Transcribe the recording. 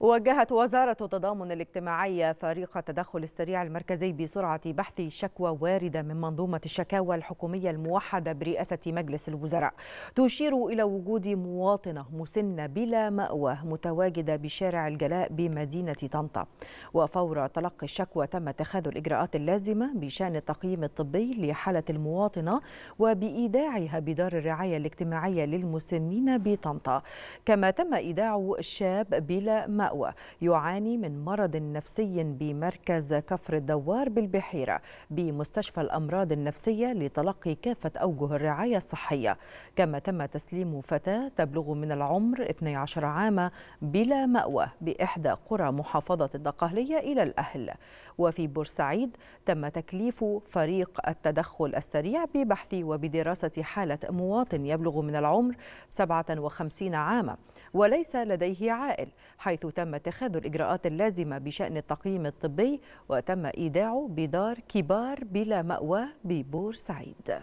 وجهت وزارة التضامن الاجتماعي فريق التدخل السريع المركزي بسرعة بحث شكوى واردة من منظومة الشكاوى الحكومية الموحدة برئاسة مجلس الوزراء تشير إلى وجود مواطنة مسنة بلا مأوى متواجدة بشارع الجلاء بمدينة طنطا وفور تلقي الشكوى تم اتخاذ الإجراءات اللازمة بشأن التقييم الطبي لحالة المواطنة وبإيداعها بدار الرعاية الاجتماعية للمسنين بطنطا كما تم إيداع الشاب بلا مأوى مأوى يعاني من مرض نفسي بمركز كفر الدوار بالبحيرة بمستشفى الأمراض النفسية لتلقي كافة أوجه الرعاية الصحية كما تم تسليم فتاة تبلغ من العمر 12 عاما بلا مأوى بإحدى قرى محافظة الدقهلية إلى الأهل وفي بورسعيد تم تكليف فريق التدخل السريع ببحث وبدراسة حالة مواطن يبلغ من العمر 57 عاما وليس لديه عائل حيث تم اتخاذ الإجراءات اللازمة بشأن التقييم الطبي وتم إيداعه بدار كبار بلا مأوى ببورسعيد